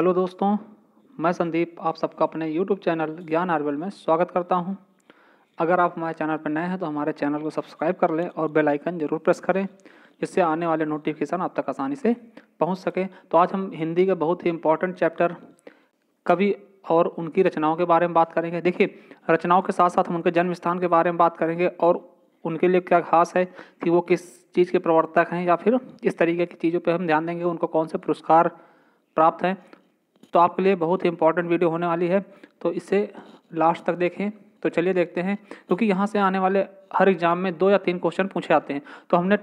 Hello दोस्तों मैं संदीप आप सबका अपने यूट्यूब चैनल ज्ञान आर्वेल में स्वागत करता हूं। अगर आप हमारे चैनल पर नए हैं तो हमारे चैनल को सब्सक्राइब कर लें और बेल आइकन ज़रूर प्रेस करें जिससे आने वाले नोटिफिकेशन आप तक आसानी से पहुंच सके तो आज हम हिंदी के बहुत ही इंपॉर्टेंट चैप्टर कवि और उनकी रचनाओं के बारे में बात करेंगे देखिए रचनाओं के साथ साथ हम उनके जन्म स्थान के बारे में बात करेंगे और उनके लिए क्या खास है कि वो किस चीज़ के प्रवर्तक हैं या फिर इस तरीके की चीज़ों पर हम ध्यान देंगे उनको कौन से पुरस्कार प्राप्त हैं तो आपके लिए बहुत ही इंपॉर्टेंट वीडियो होने वाली है तो इसे लास्ट तक देखें तो चलिए देखते हैं क्योंकि यहाँ से आने वाले हर एग्ज़ाम में दो या तीन क्वेश्चन पूछे आते हैं तो हमने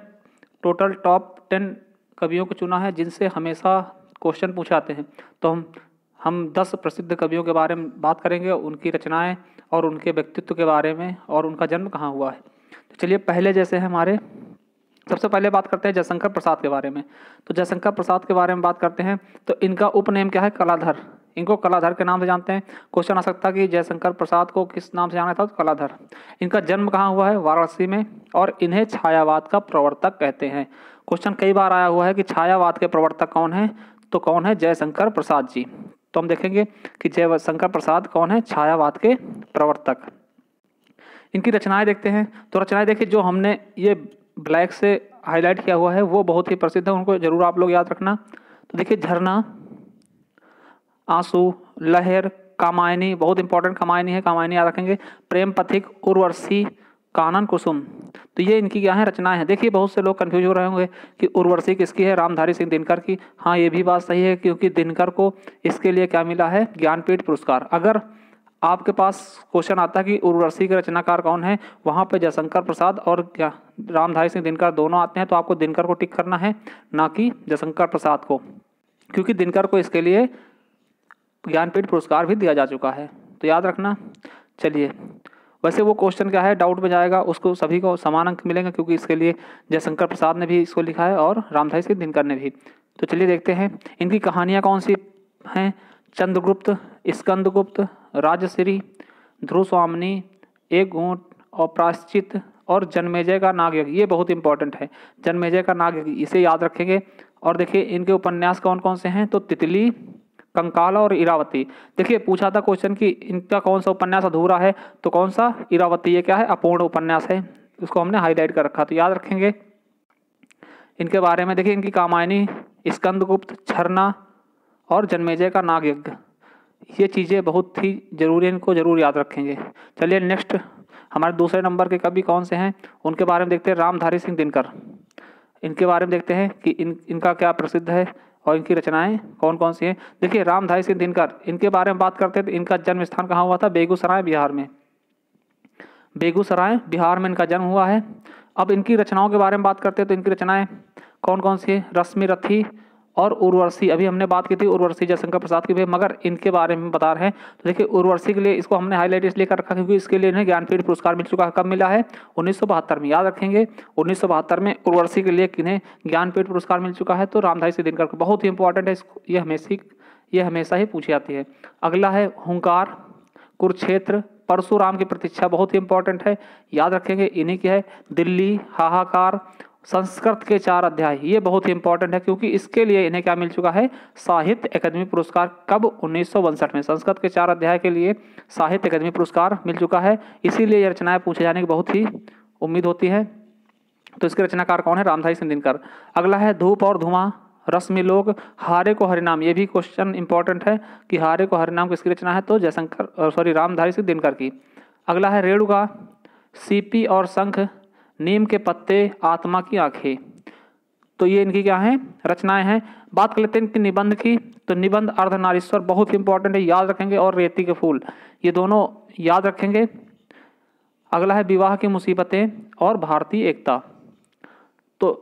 टोटल टॉप टेन कवियों को चुना है जिनसे हमेशा क्वेश्चन पूछे आते हैं तो हम हम दस प्रसिद्ध कवियों के बारे में बात करेंगे उनकी रचनाएं और उनके व्यक्तित्व के बारे में और उनका जन्म कहाँ हुआ है तो चलिए पहले जैसे हमारे सबसे पहले बात करते हैं जयशंकर प्रसाद के बारे में तो जयशंकर प्रसाद के बारे में बात करते हैं तो इनका उपनेम क्या है कलाधर इनको कलाधर के नाम से जानते हैं क्वेश्चन आ सकता है कि जयशंकर प्रसाद को किस नाम से जाना था तो कलाधर इनका जन्म कहाँ हुआ है वाराणसी में और इन्हें छायावाद का प्रवर्तक कहते हैं क्वेश्चन कई बार आया हुआ है कि छायावाद के प्रवर्तक कौन है तो कौन है जयशंकर प्रसाद जी तो हम देखेंगे कि जयशंकर प्रसाद कौन है छायावाद के प्रवर्तक इनकी रचनाएं देखते हैं तो रचनाएं देखिए जो हमने ये ब्लैक से हाईलाइट किया हुआ है वो बहुत ही प्रसिद्ध है उनको जरूर आप लोग याद रखना तो देखिए झरना आंसू लहर कामायनी बहुत इंपॉर्टेंट कामायनी है कामायनी याद रखेंगे प्रेम पथिक उर्वशी कानन कुसुम तो ये इनकी क्या है रचनाएं हैं देखिए बहुत से लोग कन्फ्यूज हो रहे होंगे कि उर्वशी किसकी है रामधारी सिंह दिनकर की हाँ ये भी बात सही है क्योंकि दिनकर को इसके लिए क्या मिला है ज्ञानपीठ पुरस्कार अगर आपके पास क्वेश्चन आता है कि उर्वशी के रचनाकार कौन है वहाँ पर जयशंकर प्रसाद और क्या रामधारी सिंह दिनकर दोनों आते हैं तो आपको दिनकर को टिक करना है ना कि जयशंकर प्रसाद को क्योंकि दिनकर को इसके लिए ज्ञानपीठ पुरस्कार भी दिया जा चुका है तो याद रखना चलिए वैसे वो क्वेश्चन क्या है डाउट में जाएगा उसको सभी को समान अंक मिलेंगे क्योंकि इसके लिए जयशंकर प्रसाद ने भी इसको लिखा है और रामधारी सिंह दिनकर ने भी तो चलिए देखते हैं इनकी कहानियाँ कौन सी हैं चंद्रगुप्त स्कंदगुप्त राजश्री ध्रुव एक ऊँट और प्राश्चित और जन्मेजय का नागयज्ञ ये बहुत इंपॉर्टेंट है जन्मेजय का नागयज्ञ इसे याद रखेंगे और देखिए इनके उपन्यास कौन कौन से हैं तो तितली कंकाला और इरावती देखिए पूछा था क्वेश्चन कि इनका कौन सा उपन्यास अधूरा है तो कौन सा इरावती ये क्या है अपूर्ण उपन्यास है उसको हमने हाईलाइट कर रखा तो याद रखेंगे इनके बारे में देखिए इनकी कामायनी स्कंदगुप्त छरना और जन्मेजय का नाग यज्ञ ये चीज़ें बहुत ही ज़रूरी हैं इनको ज़रूर याद रखेंगे चलिए नेक्स्ट हमारे दूसरे नंबर के कवि कौन से हैं उनके बारे में देखते हैं रामधारी सिंह दिनकर इनके बारे में देखते हैं कि इन इनका क्या प्रसिद्ध है और इनकी रचनाएं कौन कौन सी हैं देखिए रामधारी सिंह दिनकर इनके बारे में बात करते हैं तो इनका जन्म स्थान कहाँ हुआ था बेगूसराय बिहार में बेगूसराय बिहार में इनका जन्म हुआ है अब इनकी रचनाओं के बारे में बात करते हैं तो इनकी रचनाएँ कौन कौन सी हैं रश्मि रथी और उर्वशी अभी हमने बात की थी उर्वशी जयशंकर प्रसाद की भी मगर इनके बारे में बता रहे हैं तो देखिए उर्वशी के लिए इसको हमने हाईलाइट इसलिए कर रखा क्योंकि इसके लिए इन्हें ज्ञानपीठ पुरस्कार मिल चुका है कब मिला है उन्नीस में याद रखेंगे उन्नीस में उर्वशी के लिए इन्हें ज्ञानपीठ पुरस्कार मिल चुका है तो रामधाई से दिनकर बहुत ही इंपॉर्टेंट है ये हमेशा ये हमेशा ही पूछी जाती है अगला है हंकार कुरुक्षेत्र परशुराम की प्रतीक्षा बहुत ही इंपॉर्टेंट है याद रखेंगे इन्हीं की है दिल्ली हाहाकार संस्कृत के चार अध्याय ये बहुत ही इंपॉर्टेंट है क्योंकि इसके लिए इन्हें क्या मिल चुका है साहित्य अकादमी पुरस्कार कब उन्नीस में संस्कृत के चार अध्याय के लिए साहित्य अकादमी पुरस्कार मिल चुका है इसीलिए ये रचनाएं पूछे जाने की बहुत ही उम्मीद होती है तो इसके रचनाकार कौन है रामधारी सिंह दिनकर अगला है धूप और धुआं रश्मि लोग हारे को हरिनाम ये भी क्वेश्चन इंपॉर्टेंट है कि हारे को हरिनाम किसकी रचना है तो जयशंकर सॉरी रामधारी सिंह दिनकर की अगला है रेणुका सीपी और शंख नीम के पत्ते आत्मा की आंखें तो ये इनकी क्या है रचनाएं हैं बात कर लेते हैं इनके निबंध की तो निबंध अर्धनारीश्वर बहुत इंपॉर्टेंट है याद रखेंगे और रेती के फूल ये दोनों याद रखेंगे अगला है विवाह की मुसीबतें और भारतीय एकता तो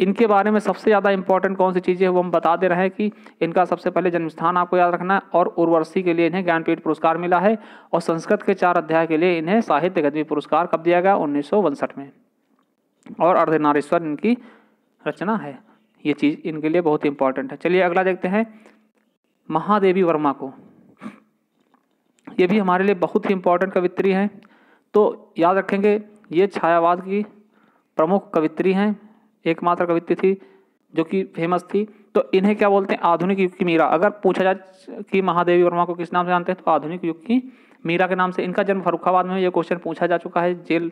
इनके बारे में सबसे ज़्यादा इंपॉर्टेंट कौन सी चीज़ें हैं वो हम बता दे रहे हैं कि इनका सबसे पहले जन्मस्थान आपको याद रखना है और उर्वर्षी के लिए इन्हें ज्ञानपीठ पुरस्कार मिला है और संस्कृत के चार अध्याय के लिए इन्हें साहित्य अकादमी पुरस्कार कब दिया गया उन्नीस में और अर्धनारेश्वर इनकी रचना है ये चीज़ इनके लिए बहुत इंपॉर्टेंट है चलिए अगला देखते हैं महादेवी वर्मा को ये भी हमारे लिए बहुत ही इंपॉर्टेंट कवित्री हैं तो याद रखेंगे ये छायावाद की प्रमुख कवित्री हैं एकमात्र कवित्री थी जो कि फेमस थी तो इन्हें क्या बोलते हैं आधुनिक युग की मीरा अगर पूछा जाए कि महादेवी वर्मा को किस नाम से जानते हैं तो आधुनिक युग की मीरा के नाम से इनका जन्म फरुखाबाद में ये क्वेश्चन पूछा जा चुका है जेल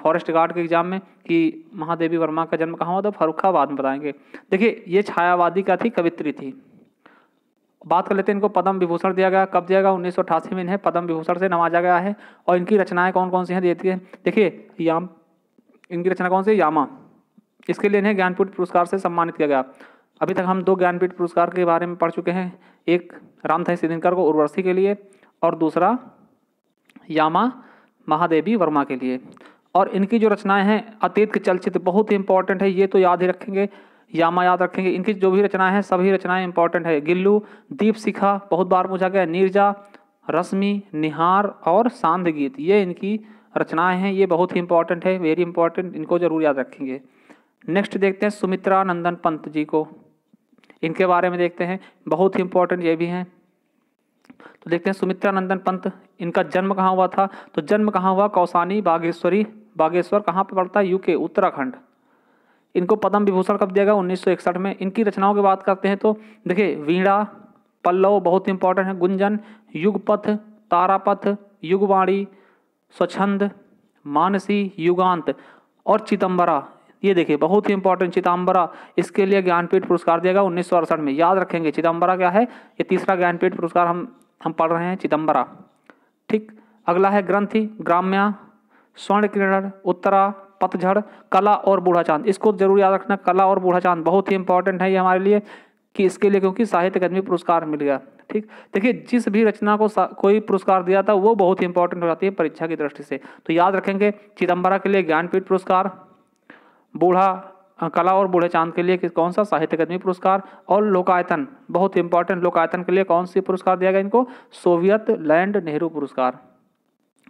फॉरेस्ट गार्ड के एग्जाम में कि महादेवी वर्मा का जन्म कहाँ हुआ था फरुखाबाद में बताएंगे देखिए ये छायावादी का थी कवित्री थी बात कर लेते हैं इनको पद्म विभूषण दिया गया कब दिया गया उन्नीस में इन्हें पद्म विभूषण से नवाजा गया है और इनकी रचनाएं कौन कौन सी हैं देती हैं देखिए याम इनकी रचना कौन सी है यामा इसके लिए इन्हें ज्ञानपीठ पुरस्कार से सम्मानित किया गया अभी तक हम दो ज्ञानपीठ पुरस्कार के बारे में पढ़ चुके हैं एक रामथाई सिदिनकर को उर्वर्षी के लिए और दूसरा यामा महादेवी वर्मा के लिए और इनकी जो रचनाएं हैं अतीत के चलचित्र बहुत ही इंपॉर्टेंट है ये तो याद ही रखेंगे यामा याद रखेंगे इनकी जो भी रचनाएं हैं सभी रचनाएं इंपॉर्टेंट है गिल्लू दीप सिखा बहुत बार पूछा गया नीरजा रश्मि निहार और सांध गीत ये इनकी रचनाएं हैं ये बहुत ही इंपॉर्टेंट है वेरी इंपॉर्टेंट इनको जरूर याद रखेंगे नेक्स्ट देखते हैं सुमित्रा नंदन पंत जी को इनके बारे में देखते हैं बहुत ही इंपॉर्टेंट ये भी हैं तो देखते हैं सुमित्रा नंदन पंत इनका जन्म कहाँ हुआ था तो जन्म कहाँ हुआ कौसानी बागेश्वरी बागेश्वर कहाँ पर पड़ता है यूके उत्तराखंड इनको पद्म विभूषण कब दिया गया उन्नीस में इनकी रचनाओं की बात करते हैं तो देखिए वीणा पल्लव बहुत इंपॉर्टेंट है गुंजन युगपथ तारापथ युगवाणी स्वच्छंद मानसी युगांत और चितंबरा ये देखिए बहुत ही इंपॉर्टेंट चितंबरा इसके लिए ज्ञानपीठ पुरस्कार दिया गया उन्नीस में याद रखेंगे चितंबरा क्या है ये तीसरा ज्ञानपीठ पुरस्कार हम हम पढ़ रहे हैं चितंबरा ठीक अगला है ग्रंथी ग्राम्या स्वर्ण किरण उत्तरा पतझड़ कला और बूढ़ा चांद इसको जरूर याद रखना कला और बूढ़ा चांद बहुत ही इंपॉर्टेंट है ये हमारे लिए कि इसके लिए क्योंकि साहित्य अकादमी पुरस्कार मिल गया ठीक देखिए जिस भी रचना को कोई पुरस्कार दिया था वो बहुत ही इंपॉर्टेंट हो जाती है परीक्षा की दृष्टि से तो याद रखेंगे चिदम्बरा के लिए ज्ञानपीठ पुरस्कार बूढ़ा कला और बूढ़े चांद के लिए कौन सा साहित्य अकादमी पुरस्कार और लोकायतन बहुत इंपॉर्टेंट लोकायतन के लिए कौन सी पुरस्कार दिया गया इनको सोवियत लैंड नेहरू पुरस्कार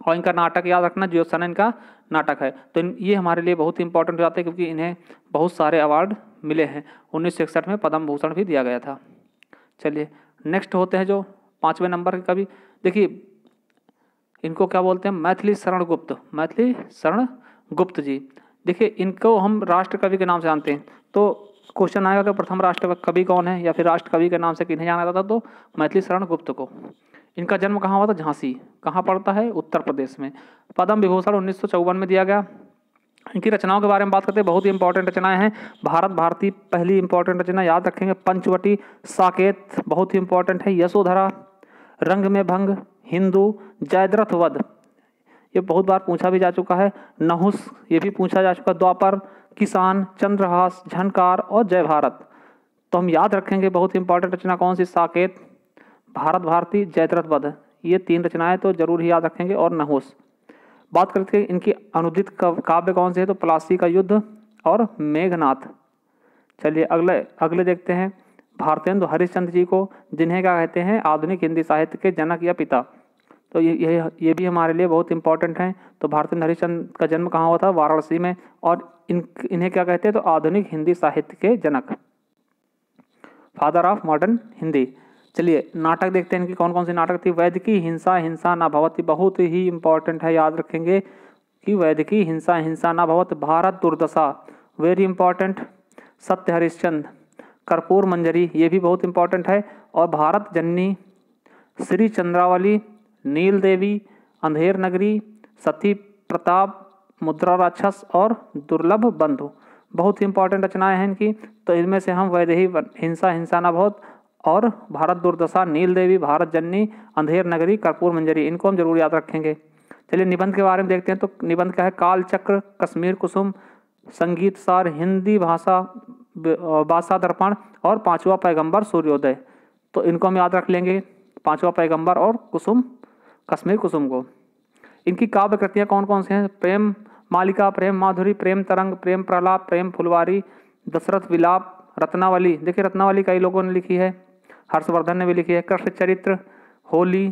और इनका नाटक याद रखना जो सन इनका नाटक है तो इन, ये हमारे लिए बहुत ही इंपॉर्टेंट हो जाता है क्योंकि इन्हें बहुत सारे अवार्ड मिले हैं उन्नीस में पद्म भूषण भी दिया गया था चलिए नेक्स्ट होते हैं जो पाँचवें नंबर के कवि देखिए इनको क्या बोलते हैं मैथिली शरण गुप्त मैथिली शरण गुप्त जी देखिए इनको हम राष्ट्र कवि के नाम से जानते हैं तो क्वेश्चन आएगा कि प्रथम राष्ट्र कवि कौन है या फिर राष्ट्र कवि के नाम से किन्हें जाना जाता तो मैथिली शरण गुप्त को इनका जन्म कहाँ हुआ था झांसी कहाँ पड़ता है उत्तर प्रदेश में पद्म विभूषण उन्नीस में दिया गया इनकी रचनाओं के बारे में बात करते हैं बहुत ही इंपॉर्टेंट रचनाएं हैं भारत भारती पहली इंपॉर्टेंट रचना याद रखेंगे पंचवटी साकेत बहुत ही इंपॉर्टेंट है यशोधरा रंग में भंग हिंदू जयद्रथ वध ये बहुत बार पूछा भी जा चुका है नहुस ये भी पूछा जा चुका द्वापर किसान चंद्रहास झनकार और जय भारत तो हम याद रखेंगे बहुत इंपॉर्टेंट रचना कौन सी साकेत भारत भारती जयद्रथ वध ये तीन रचनाएं तो जरूर ही याद रखेंगे और नहोस बात करते हैं इनकी अनुदित काव्य कौन से है तो प्लासी का युद्ध और मेघनाथ चलिए अगले अगले देखते हैं भारतेंदु हरिश्चंद्र जी को जिन्हें क्या कहते हैं आधुनिक हिंदी साहित्य के जनक या पिता तो ये ये ये भी हमारे लिए बहुत इंपॉर्टेंट हैं तो भारतेंदु हरिश्चंद्र का जन्म कहाँ हुआ था वाराणसी में और इन इन्हें क्या कहते हैं तो आधुनिक हिंदी साहित्य के जनक फादर ऑफ मॉडर्न हिंदी चलिए नाटक देखते हैं इनकी कौन कौन सी नाटक थी वैद्य की हिंसा हिंसा ना भवत बहुत ही इंपॉर्टेंट है याद रखेंगे कि वैद्य की हिंसा हिंसा ना भवत भारत दुर्दशा वेरी इंपॉर्टेंट सत्य हरिश्चंद कर्पूर मंजरी ये भी बहुत इंपॉर्टेंट है और भारत जननी श्री चंद्रावली नील देवी अंधेर नगरी सती प्रताप मुद्रा राक्षस और दुर्लभ बंधु बहुत ही इंपॉर्टेंट रचनाएं हैं इनकी तो इनमें से हम वैदेही हिंसा हिंसा ना बहुत और भारत दुर्दशा नील देवी भारत जननी अंधेर नगरी कर्पूर मंजरी इनको हम जरूर याद रखेंगे चलिए निबंध के बारे में देखते हैं तो निबंध क्या है कालचक्र कश्मीर कुसुम संगीत सार हिंदी भाषा भाषा दर्पण और पांचवा पैगंबर सूर्योदय तो इनको हम याद रख लेंगे पांचवा पैगंबर और कुसुम कश्मीर कुसुम को इनकी काव्य कृतियाँ कौन कौन सी हैं प्रेम मालिका प्रेम माधुरी प्रेम तरंग प्रेम प्रलाप प्रेम फुलवारी दशरथ विलाप रत्नावली देखिए रत्नावली कई लोगों ने लिखी है हर्षवर्धन ने भी लिखी है कृष्ण चरित्र होली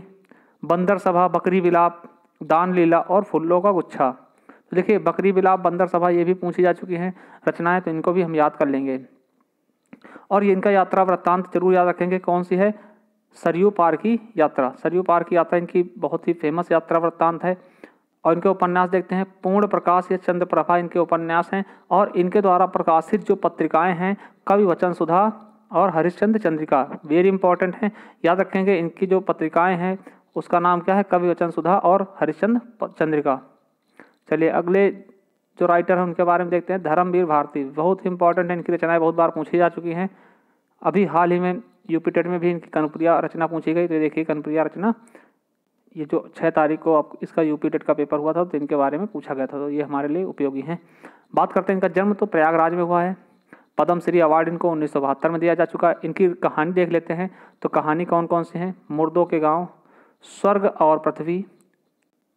बंदर सभा बकरी विलाप दान लीला और फुल्लों का गुच्छा तो देखिए बकरी विलाप बंदर सभा ये भी पूछी जा चुकी हैं रचनाएं तो इनको भी हम याद कर लेंगे और ये इनका यात्रा वृत्तांत जरूर याद रखेंगे कौन सी है सरयू पार की यात्रा सरयू पार की यात्रा इनकी बहुत ही फेमस यात्रा वृत्तांत है और इनके उपन्यास देखते हैं पूर्ण प्रकाश या चंद्र प्रभा इनके उपन्यास हैं और इनके द्वारा प्रकाशित जो पत्रिकाएं हैं कवि वचन सुधा और हरिश्चंद्र चंद्रिका वेरी इंपॉर्टेंट हैं याद रखेंगे इनकी जो पत्रिकाएं हैं उसका नाम क्या है कवि वचन सुधा और हरिश्चंद्र चंद्रिका चलिए अगले जो राइटर हैं उनके बारे में देखते हैं धर्मवीर भारती बहुत ही इंपॉर्टेंट है इनकी रचनाएं बहुत बार पूछी जा चुकी हैं अभी हाल ही में यूपी में भी इनकी कनप्रिया रचना पूछी गई तो ये देखिए कनप्रिया रचना ये जो छः तारीख को आप इसका यूपी का पेपर हुआ था तो इनके बारे में पूछा गया था तो ये हमारे लिए उपयोगी हैं बात करते हैं इनका जन्म तो प्रयागराज में हुआ है पद्मश्री अवार्ड इनको उन्नीस में दिया जा चुका है इनकी कहानी देख लेते हैं तो कहानी कौन कौन से हैं मुर्दों के गांव स्वर्ग और पृथ्वी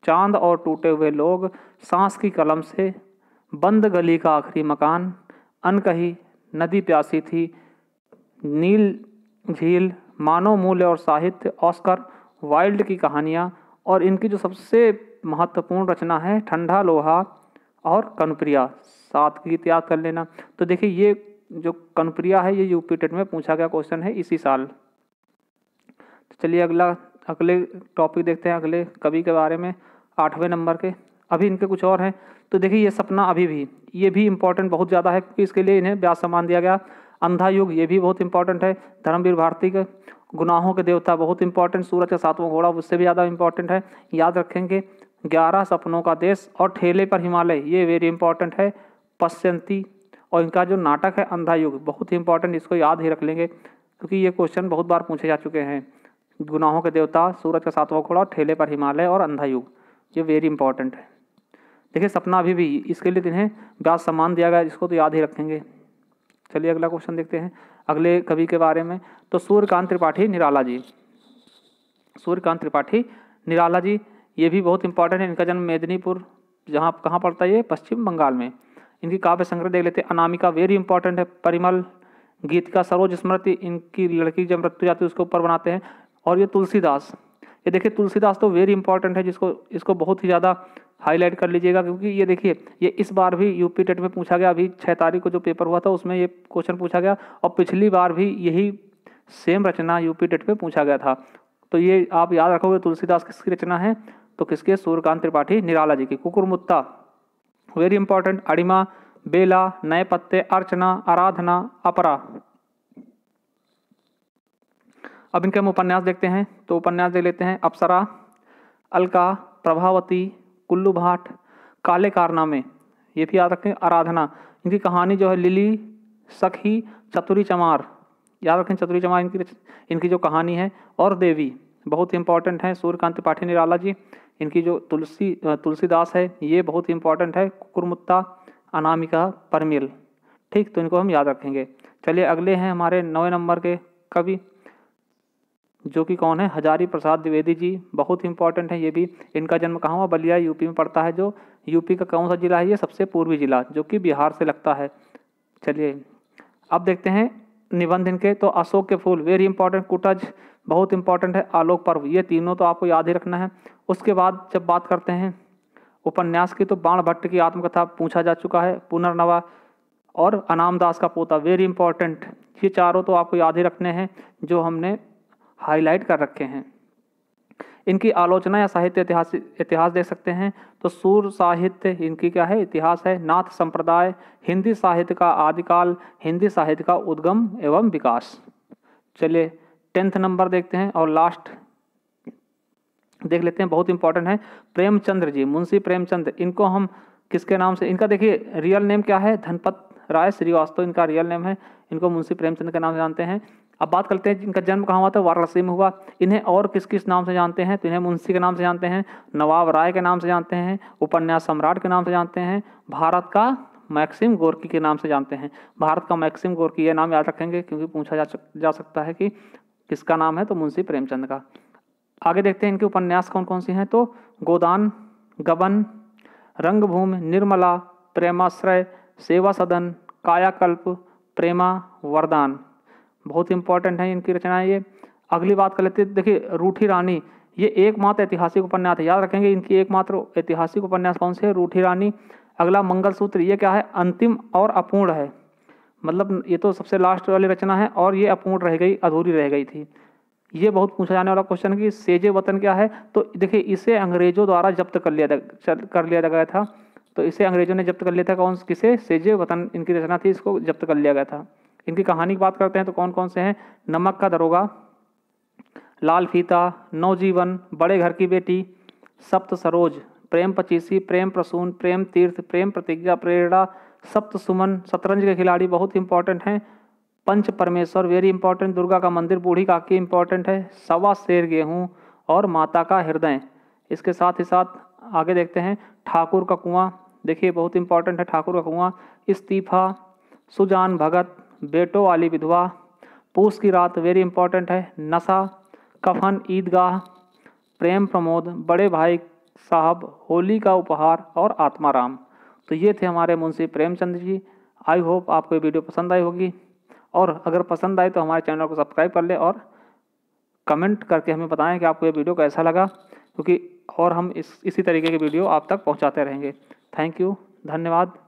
चांद और टूटे हुए लोग सांस की कलम से बंद गली का आखिरी मकान अनकही नदी प्यासी थी नील झील मानव मूल्य और साहित्य ऑस्कर वाइल्ड की कहानियाँ और इनकी जो सबसे महत्वपूर्ण रचना है ठंडा लोहा और कनप्रिया सात गीत याद कर लेना तो देखिए ये जो कनप्रिया है ये यूपी टेट में पूछा गया क्वेश्चन है इसी साल तो चलिए अगला अगले टॉपिक देखते हैं अगले कवि के बारे में आठवें नंबर के अभी इनके कुछ और हैं तो देखिए ये सपना अभी भी ये भी इंपॉर्टेंट बहुत ज़्यादा है क्योंकि इसके लिए इन्हें ब्याज सम्मान दिया गया अंधा युग ये भी बहुत इंपॉर्टेंट है धर्मवीर भारती के गुनाहों के देवता बहुत इंपॉर्टेंट सूरज का सातवां घोड़ा उससे भी ज़्यादा इंपॉर्टेंट है याद रखेंगे ग्यारह सपनों का देश और ठेले पर हिमालय ये वेरी इंपॉर्टेंट है पश्चंती और इनका जो नाटक है अंधा युग बहुत ही इंपॉर्टेंट इसको याद ही रख लेंगे क्योंकि ये क्वेश्चन बहुत बार पूछे जा चुके हैं गुनाहों के देवता सूरज का सातवां घोड़ा ठेले पर हिमालय और अंधा युग ये वेरी इंपॉर्टेंट है देखिए सपना अभी भी इसके लिए इन्हें ब्याज सम्मान दिया गया इसको तो याद ही रखेंगे चलिए अगला क्वेश्चन देखते हैं अगले कवि के बारे में तो सूर्यकांत त्रिपाठी निराला जी सूर्यकांत त्रिपाठी निराला जी ये भी बहुत इंपॉर्टेंट है इनका जन्म मेदिनीपुर जहाँ कहाँ पड़ता है ये पश्चिम बंगाल में इनकी काव्य संग्रह देख लेते हैं अनामिका वेरी इंपॉर्टेंट है परिमल गीत का सरोज स्मृति इनकी लड़की जब मृत्यु जाती है उसके ऊपर बनाते हैं और ये तुलसीदास ये देखिए तुलसीदास तो वेरी इंपॉर्टेंट है जिसको इसको बहुत ही ज़्यादा हाईलाइट कर लीजिएगा क्योंकि ये देखिए ये इस बार भी यूपी टेट में पूछा गया अभी छः तारीख को जो पेपर हुआ था उसमें ये क्वेश्चन पूछा गया और पिछली बार भी यही सेम रचना यूपी टेट में पूछा गया था तो ये आप याद रखोगे तुलसीदास किसकी रचना है तो किसके सूर्यकांत त्रिपाठी निराला जी की कुकुरमुत्ता वेरी इंपॉर्टेंट अड़िमा बेला नए पत्ते अर्चना आराधना अपरा अब इनके हम उपन्यास देखते हैं तो उपन्यास देख लेते हैं अप्सरा अलका प्रभावती कुल्लू भाट काले कारनामे ये भी याद रखें आराधना इनकी कहानी जो है लिली सखी चतुरी चमार याद रखें चतुरी चमार इनकी इनकी जो कहानी है और देवी बहुत इंपॉर्टेंट है सूर्यकांत पाठी निराला जी इनकी जो तुलसी तुलसीदास है ये बहुत इंपॉर्टेंट है कुकुरमुत्ता अनामिका परमिल ठीक तो इनको हम याद रखेंगे चलिए अगले हैं हमारे नौ नंबर के कवि जो कि कौन है हजारी प्रसाद द्विवेदी जी बहुत इंपॉर्टेंट है ये भी इनका जन्म कहाँ हुआ बलिया यूपी में पड़ता है जो यूपी का कौन सा जिला है ये सबसे पूर्वी जिला जो कि बिहार से लगता है चलिए अब देखते हैं निबंध इनके तो अशोक के फूल वेरी इंपॉर्टेंट कुटज बहुत इंपॉर्टेंट है आलोक पर्व ये तीनों तो आपको याद ही रखना है उसके बाद जब बात करते हैं उपन्यास की तो बाण भट्ट की आत्मकथा पूछा जा चुका है पुनर्नवा और अनामदास का पोता वेरी इंपॉर्टेंट ये चारों तो आपको याद ही रखने हैं जो हमने हाईलाइट कर रखे हैं इनकी आलोचना या साहित्य इतिहास इतिहास देख सकते हैं तो सूर साहित्य इनकी क्या है इतिहास है नाथ संप्रदाय हिंदी साहित्य का आदिकाल हिंदी साहित्य का उद्गम एवं विकास चलिए टेंथ नंबर देखते हैं और लास्ट देख लेते हैं बहुत इंपॉर्टेंट है प्रेमचंद्र जी मुंशी प्रेमचंद इनको हम किसके नाम से इनका देखिए रियल नेम क्या है धनपत राय श्रीवास्तव इनका रियल नेम है इनको मुंशी प्रेमचंद के नाम से जानते हैं अब बात करते हैं इनका जन्म कहाँ हुआ था वाराणसी में हुआ इन्हें और किस किस नाम से जानते हैं तो इन्हें मुंशी के नाम से जानते हैं नवाब राय के नाम से जानते हैं उपन्यास सम्राट के नाम से जानते हैं भारत का मैक्सिम गोरकी के नाम से जानते हैं भारत का मैक्सिम गोरकी ये नाम याद रखेंगे क्योंकि पूछा जा जा सकता है कि किसका नाम है तो मुंशी प्रेमचंद का आगे देखते हैं इनके उपन्यास कौन कौन से हैं तो गोदान गबन रंगभूमि निर्मला प्रेमाश्रय सेवा सदन कायाकल्प प्रेमा वरदान बहुत इंपॉर्टेंट है इनकी रचनाएं ये अगली बात कर लेते देखिए रूठी रानी ये एकमात्र ऐतिहासिक उपन्यास है याद रखेंगे इनकी एकमात्र ऐतिहासिक उपन्यास कौन से है रूठी रानी अगला मंगलसूत्र ये क्या है अंतिम और अपूर्ण है मतलब ये तो सबसे लास्ट वाली रचना है और ये अपूर्ण रह गई अधूरी रह गई थी ये बहुत पूछा जाने वाला क्वेश्चन कि सेजे वतन क्या है तो देखिए इसे अंग्रेज़ों द्वारा जब्त कर लिया कर लिया गया था तो इसे अंग्रेज़ों ने जब्त कर लिया था कौन किसे सेजे वतन इनकी रचना थी इसको जब्त कर लिया गया था इनकी कहानी की बात करते हैं तो कौन कौन से हैं नमक का दरोगा लाल फीता नवजीवन बड़े घर की बेटी सप्त सरोज प्रेम पचीसी प्रेम प्रसून प्रेम तीर्थ प्रेम प्रतिज्ञा प्रेरणा सप्त सुमन शतरंज के खिलाड़ी बहुत इंपॉर्टेंट हैं पंच परमेश्वर वेरी इंपॉर्टेंट दुर्गा का मंदिर बूढ़ी काकी इंपॉर्टेंट है सवा शेर गेहूँ और माता का हृदय इसके साथ ही साथ आगे देखते हैं ठाकुर का कुआं देखिए बहुत इंपॉर्टेंट है ठाकुर का कुआं इस्तीफा सुजान भगत बेटो वाली विधवा पूस की रात वेरी इंपॉर्टेंट है नशा कफन ईदगाह प्रेम प्रमोद बड़े भाई साहब होली का उपहार और आत्माराम तो ये थे हमारे मुंशी प्रेमचंद जी आई होप आपको ये वीडियो पसंद आई होगी और अगर पसंद आए तो हमारे चैनल को सब्सक्राइब कर ले और कमेंट करके हमें बताएं कि आपको ये वीडियो कैसा लगा क्योंकि और हम इस इसी तरीके के वीडियो आप तक पहुंचाते रहेंगे थैंक यू धन्यवाद